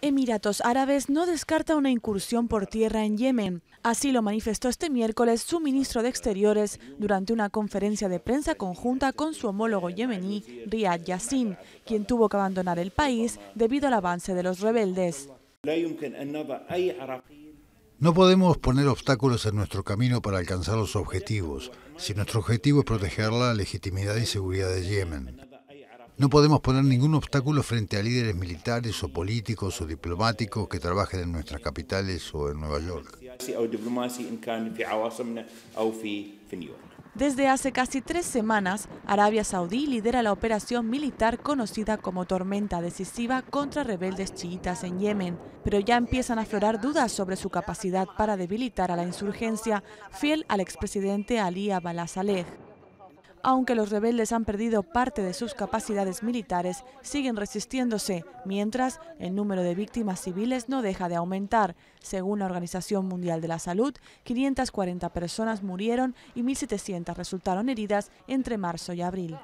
Emiratos Árabes no descarta una incursión por tierra en Yemen. Así lo manifestó este miércoles su ministro de Exteriores durante una conferencia de prensa conjunta con su homólogo yemení, Riyad Yassin, quien tuvo que abandonar el país debido al avance de los rebeldes. No podemos poner obstáculos en nuestro camino para alcanzar los objetivos, si nuestro objetivo es proteger la legitimidad y seguridad de Yemen. No podemos poner ningún obstáculo frente a líderes militares o políticos o diplomáticos que trabajen en nuestras capitales o en Nueva York. Desde hace casi tres semanas, Arabia Saudí lidera la operación militar conocida como Tormenta Decisiva contra rebeldes chiitas en Yemen, pero ya empiezan a aflorar dudas sobre su capacidad para debilitar a la insurgencia fiel al expresidente Ali Abdullah Saleh. Aunque los rebeldes han perdido parte de sus capacidades militares, siguen resistiéndose, mientras el número de víctimas civiles no deja de aumentar. Según la Organización Mundial de la Salud, 540 personas murieron y 1.700 resultaron heridas entre marzo y abril.